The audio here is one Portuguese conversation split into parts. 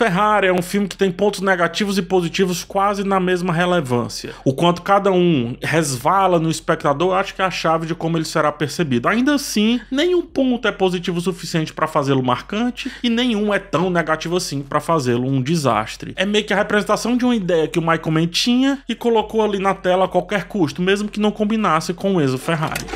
Ferrari é um filme que tem pontos negativos e positivos quase na mesma relevância. O quanto cada um resvala no espectador, acho que é a chave de como ele será percebido. Ainda assim, nenhum ponto é positivo o suficiente para fazê-lo marcante e nenhum é tão negativo assim para fazê-lo um desastre. É meio que a representação de uma ideia que o Michael Mann tinha e colocou ali na tela a qualquer custo, mesmo que não combinasse com o Enzo Ferrari.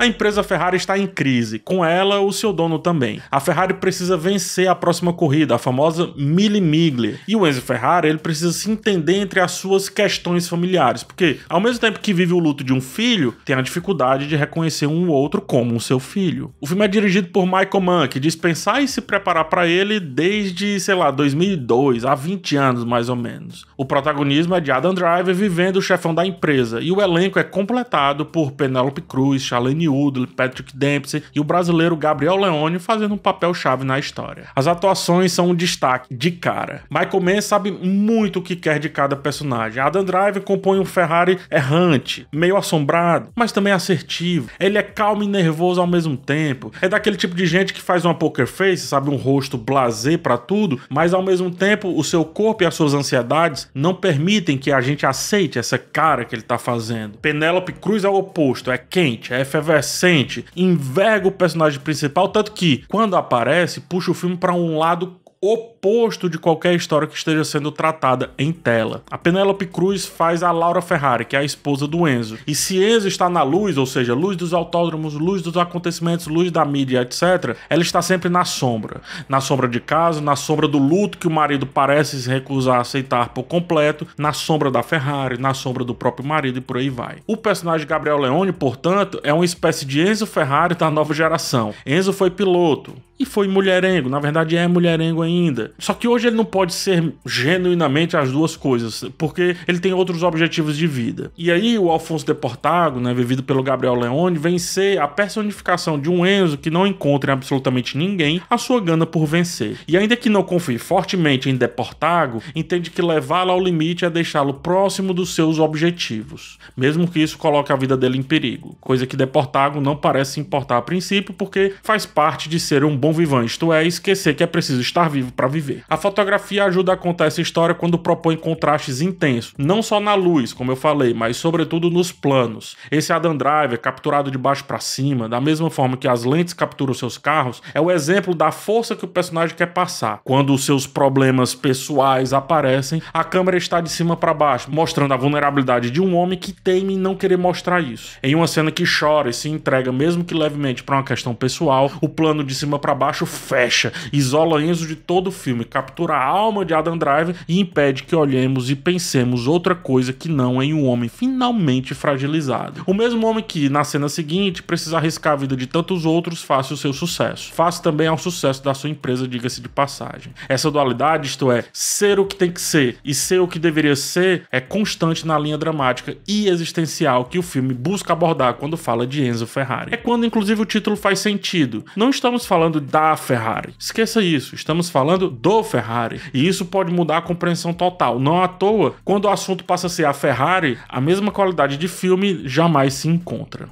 a empresa Ferrari está em crise, com ela o seu dono também. A Ferrari precisa vencer a próxima corrida, a famosa Mille Miglia. E o Enzo Ferrari, ele precisa se entender entre as suas questões familiares, porque ao mesmo tempo que vive o luto de um filho, tem a dificuldade de reconhecer um outro como o seu filho. O filme é dirigido por Michael Mann, que diz pensar e se preparar para ele desde, sei lá, 2002, há 20 anos mais ou menos. O protagonismo é de Adam Driver vivendo o chefão da empresa, e o elenco é completado por Penelope Cruz, Charlene Woodley, Patrick Dempsey e o brasileiro Gabriel Leone fazendo um papel chave na história. As atuações são um destaque de cara. Michael Mann sabe muito o que quer de cada personagem. Adam Driver compõe um Ferrari errante, meio assombrado, mas também assertivo. Ele é calmo e nervoso ao mesmo tempo. É daquele tipo de gente que faz uma poker face, sabe, um rosto blasé para tudo, mas ao mesmo tempo o seu corpo e as suas ansiedades não permitem que a gente aceite essa cara que ele tá fazendo. Penélope Cruz é o oposto, é quente, é efervescente crescente, enverga o personagem principal, tanto que quando aparece, puxa o filme para um lado oposto de qualquer história que esteja sendo tratada em tela. A Penélope Cruz faz a Laura Ferrari, que é a esposa do Enzo. E se Enzo está na luz, ou seja, luz dos autódromos, luz dos acontecimentos, luz da mídia, etc., ela está sempre na sombra. Na sombra de casa, na sombra do luto que o marido parece se recusar a aceitar por completo, na sombra da Ferrari, na sombra do próprio marido e por aí vai. O personagem Gabriel Leone, portanto, é uma espécie de Enzo Ferrari da nova geração. Enzo foi piloto, e foi mulherengo. Na verdade, é mulherengo ainda. Só que hoje ele não pode ser genuinamente as duas coisas, porque ele tem outros objetivos de vida. E aí, o Alfonso Deportago, né, vivido pelo Gabriel Leone, vem ser a personificação de um Enzo que não encontra em absolutamente ninguém a sua gana por vencer. E ainda que não confie fortemente em Deportago, entende que levá-lo ao limite é deixá-lo próximo dos seus objetivos, mesmo que isso coloque a vida dele em perigo, coisa que Deportago não parece importar a princípio, porque faz parte de ser um bom bon vivant, isto é, esquecer que é preciso estar vivo para viver. A fotografia ajuda a contar essa história quando propõe contrastes intensos, não só na luz, como eu falei, mas sobretudo nos planos. Esse Adam Driver, capturado de baixo para cima, da mesma forma que as lentes capturam seus carros, é o exemplo da força que o personagem quer passar. Quando os seus problemas pessoais aparecem, a câmera está de cima para baixo, mostrando a vulnerabilidade de um homem que teme não querer mostrar isso. Em uma cena que chora e se entrega, mesmo que levemente, para uma questão pessoal, o plano de cima para baixo fecha, isola Enzo de todo o filme, captura a alma de Adam Driver e impede que olhemos e pensemos outra coisa que não em um homem finalmente fragilizado. O mesmo homem que, na cena seguinte, precisa arriscar a vida de tantos outros faça o seu sucesso. Faça também ao sucesso da sua empresa, diga-se de passagem. Essa dualidade, isto é, ser o que tem que ser e ser o que deveria ser, é constante na linha dramática e existencial que o filme busca abordar quando fala de Enzo Ferrari. É quando, inclusive, o título faz sentido. Não estamos falando da Ferrari. Esqueça isso, estamos falando do Ferrari. E isso pode mudar a compreensão total. Não à toa, quando o assunto passa a ser a Ferrari, a mesma qualidade de filme jamais se encontra.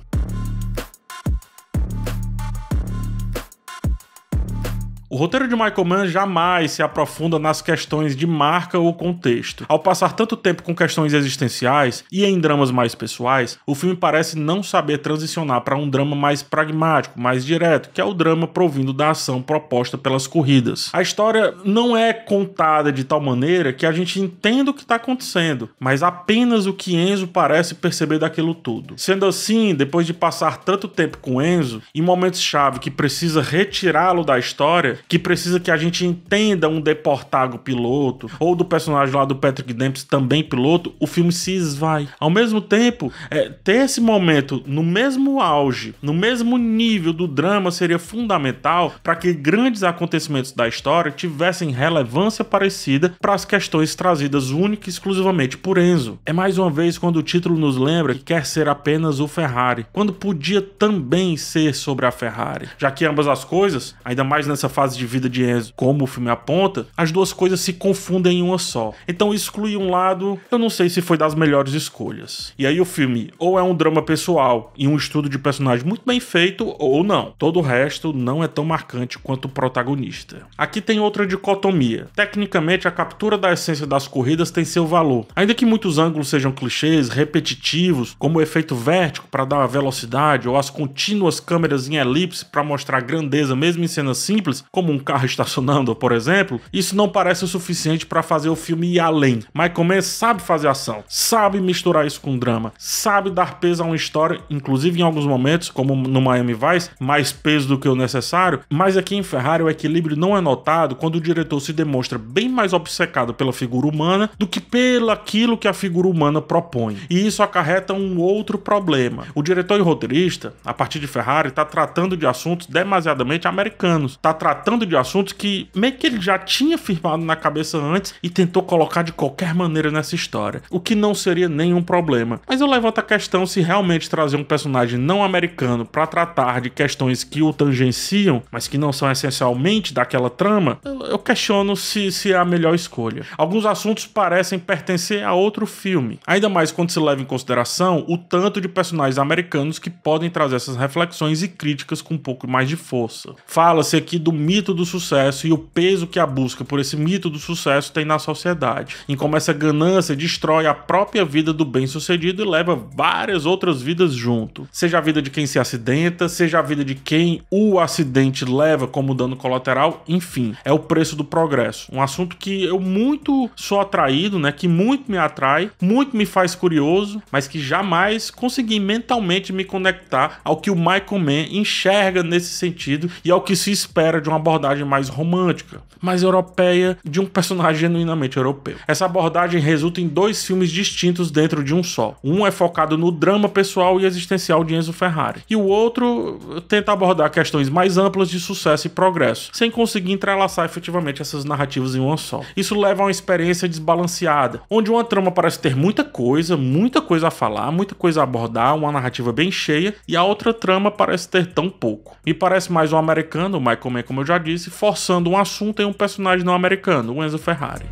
O roteiro de Michael Mann jamais se aprofunda nas questões de marca ou contexto. Ao passar tanto tempo com questões existenciais e em dramas mais pessoais, o filme parece não saber transicionar para um drama mais pragmático, mais direto, que é o drama provindo da ação proposta pelas corridas. A história não é contada de tal maneira que a gente entenda o que está acontecendo, mas apenas o que Enzo parece perceber daquilo tudo. Sendo assim, depois de passar tanto tempo com Enzo, em momentos-chave que precisa retirá-lo da história, que precisa que a gente entenda um Deportago piloto ou do personagem lá do Patrick Dempsey também piloto, o filme se esvai. Ao mesmo tempo, é, ter esse momento no mesmo auge, no mesmo nível do drama seria fundamental para que grandes acontecimentos da história tivessem relevância parecida para as questões trazidas única e exclusivamente por Enzo. É mais uma vez quando o título nos lembra que quer ser apenas o Ferrari, quando podia também ser sobre a Ferrari, já que ambas as coisas, ainda mais nessa fase fase de vida de Enzo, como o filme aponta, as duas coisas se confundem em uma só. Então excluir um lado, eu não sei se foi das melhores escolhas. E aí o filme ou é um drama pessoal e um estudo de personagem muito bem feito, ou não. Todo o resto não é tão marcante quanto o protagonista. Aqui tem outra dicotomia. Tecnicamente, a captura da essência das corridas tem seu valor. Ainda que muitos ângulos sejam clichês, repetitivos, como o efeito vértigo para dar velocidade ou as contínuas câmeras em elipse para mostrar grandeza mesmo em cenas simples, como um carro estacionando, por exemplo, isso não parece o suficiente para fazer o filme ir além. Michael Mann é, sabe fazer ação, sabe misturar isso com drama, sabe dar peso a uma história, inclusive em alguns momentos, como no Miami Vice, mais peso do que o necessário, mas aqui em Ferrari o equilíbrio não é notado quando o diretor se demonstra bem mais obcecado pela figura humana do que pelo aquilo que a figura humana propõe. E isso acarreta um outro problema. O diretor e roteirista, a partir de Ferrari, está tratando de assuntos demasiadamente americanos, está tratando tratando de assuntos que meio que ele já tinha firmado na cabeça antes e tentou colocar de qualquer maneira nessa história, o que não seria nenhum problema. Mas eu levanto a questão se realmente trazer um personagem não americano para tratar de questões que o tangenciam, mas que não são essencialmente daquela trama, eu, questiono se, se é a melhor escolha. Alguns assuntos parecem pertencer a outro filme, ainda mais quando se leva em consideração o tanto de personagens americanos que podem trazer essas reflexões e críticas com um pouco mais de força. Fala-se aqui do mito do sucesso e o peso que a busca por esse mito do sucesso tem na sociedade, em como essa ganância destrói a própria vida do bem-sucedido e leva várias outras vidas junto, seja a vida de quem se acidenta, seja a vida de quem o acidente leva como dano colateral, enfim, é o preço do progresso. Um assunto que eu muito sou atraído, né, que muito me atrai, muito me faz curioso, mas que jamais consegui mentalmente me conectar ao que o Michael Mann enxerga nesse sentido e ao que se espera de uma abordagem mais romântica, mais europeia, de um personagem genuinamente europeu. Essa abordagem resulta em dois filmes distintos dentro de um só. Um é focado no drama pessoal e existencial de Enzo Ferrari, e o outro tenta abordar questões mais amplas de sucesso e progresso, sem conseguir entrelaçar efetivamente essas narrativas em uma só. Isso leva a uma experiência desbalanceada, onde uma trama parece ter muita coisa, muita coisa a falar, muita coisa a abordar, uma narrativa bem cheia, e a outra trama parece ter tão pouco. Me parece mais um americano, o Michael Mann, como eu já já disse, forçando um assunto em um personagem não americano, o Enzo Ferrari.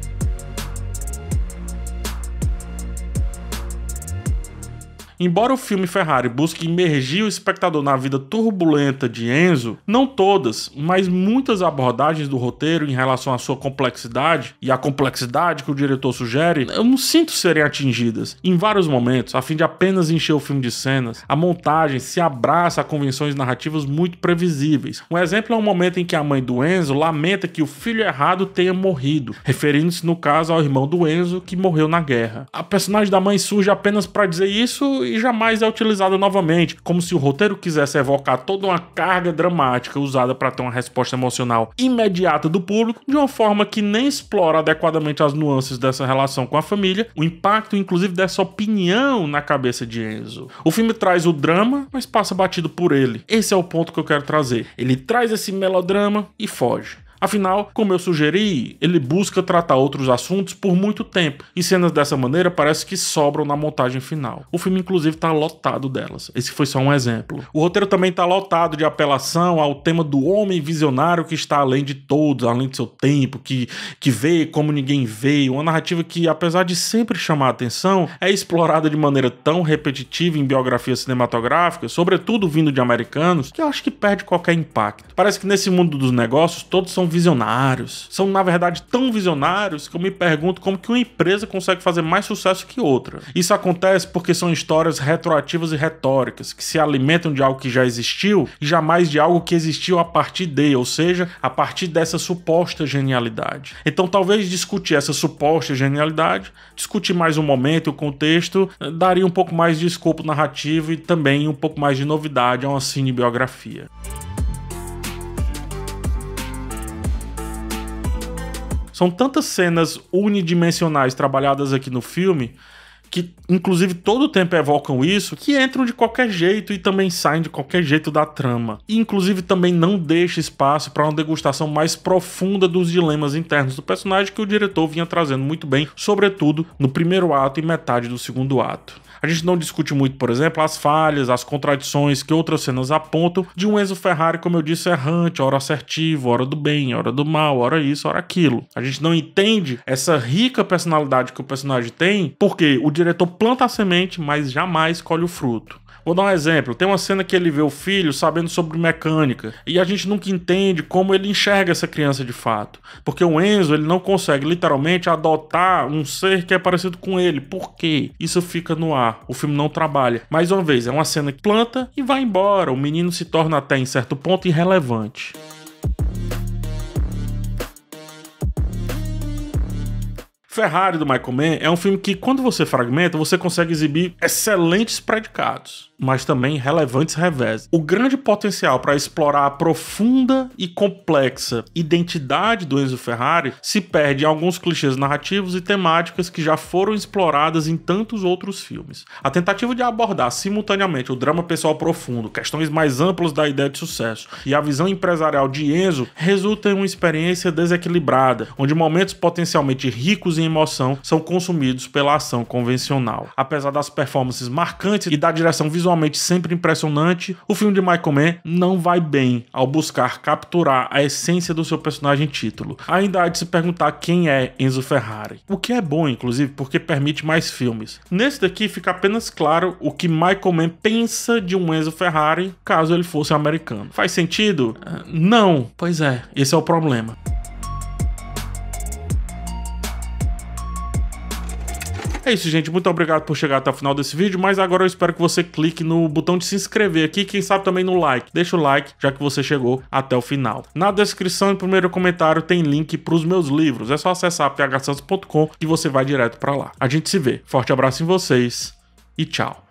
Embora o filme Ferrari busque imergir o espectador na vida turbulenta de Enzo, não todas, mas muitas abordagens do roteiro em relação à sua complexidade e à complexidade que o diretor sugere, eu não sinto serem atingidas. Em vários momentos, a fim de apenas encher o filme de cenas, a montagem se abraça a convenções narrativas muito previsíveis. Um exemplo é um momento em que a mãe do Enzo lamenta que o filho errado tenha morrido, referindo-se no caso ao irmão do Enzo que morreu na guerra. A personagem da mãe surge apenas para dizer isso e jamais é utilizada novamente, como se o roteiro quisesse evocar toda uma carga dramática usada para ter uma resposta emocional imediata do público, de uma forma que nem explora adequadamente as nuances dessa relação com a família, o impacto inclusive dessa opinião na cabeça de Enzo. O filme traz o drama, mas passa batido por ele. Esse é o ponto que eu quero trazer. Ele traz esse melodrama e foge. Afinal, como eu sugeri, ele busca tratar outros assuntos por muito tempo, e cenas dessa maneira parece que sobram na montagem final. O filme, inclusive, está lotado delas. Esse foi só um exemplo. O roteiro também está lotado de apelação ao tema do homem visionário que está além de todos, além de seu tempo, que, que vê como ninguém vê. Uma narrativa que, apesar de sempre chamar a atenção, é explorada de maneira tão repetitiva em biografias cinematográficas, sobretudo vindo de americanos, que eu acho que perde qualquer impacto. Parece que nesse mundo dos negócios todos são são visionários. São, na verdade, tão visionários que eu me pergunto como que uma empresa consegue fazer mais sucesso que outra. Isso acontece porque são histórias retroativas e retóricas, que se alimentam de algo que já existiu e jamais de algo que existiu a partir de, ou seja, a partir dessa suposta genialidade. Então, talvez discutir essa suposta genialidade, discutir mais o momento e o contexto, eh, daria um pouco mais de escopo narrativo e também um pouco mais de novidade a uma cinebiografia. São tantas cenas unidimensionais trabalhadas aqui no filme que inclusive todo o tempo evocam isso, que entram de qualquer jeito e também saem de qualquer jeito da trama. E inclusive também não deixa espaço para uma degustação mais profunda dos dilemas internos do personagem que o diretor vinha trazendo muito bem, sobretudo no primeiro ato e metade do segundo ato. A gente não discute muito, por exemplo, as falhas, as contradições que outras cenas apontam de um Enzo Ferrari, como eu disse, errante, hora assertivo, hora do bem, hora do mal, hora isso, hora aquilo. A gente não entende essa rica personalidade que o personagem tem, porque o diretor planta a semente, mas jamais colhe o fruto. Vou dar um exemplo. Tem uma cena que ele vê o filho sabendo sobre mecânica e a gente nunca entende como ele enxerga essa criança de fato, porque o Enzo ele não consegue literalmente adotar um ser que é parecido com ele. Por quê? Isso fica no ar. O filme não trabalha. Mais uma vez, é uma cena que planta e vai embora. O menino se torna até em certo ponto irrelevante. Ferrari do Michael Mann é um filme que, quando você fragmenta, você consegue exibir excelentes predicados, mas também relevantes revés. O grande potencial para explorar a profunda e complexa identidade do Enzo Ferrari se perde em alguns clichês narrativos e temáticas que já foram exploradas em tantos outros filmes. A tentativa de abordar simultaneamente o drama pessoal profundo, questões mais amplas da ideia de sucesso e a visão empresarial de Enzo resulta em uma experiência desequilibrada, onde momentos potencialmente ricos em emoção são consumidos pela ação convencional. Apesar das performances marcantes e da direção visualmente sempre impressionante, o filme de Michael Mann não vai bem ao buscar capturar a essência do seu personagem título. Ainda há de se perguntar quem é Enzo Ferrari. O que é bom, inclusive, porque permite mais filmes. Nesse daqui fica apenas claro o que Michael Mann pensa de um Enzo Ferrari caso ele fosse americano. Faz sentido? Ah. Não. Pois é, esse é o problema. É isso, gente. Muito obrigado por chegar até o final desse vídeo, mas agora eu espero que você clique no botão de se inscrever aqui, quem sabe também no like. Deixa o like, já que você chegou até o final. Na descrição e primeiro comentário tem link para os meus livros. É só acessar phsantos.com e você vai direto para lá. A gente se vê. Forte abraço em vocês e tchau.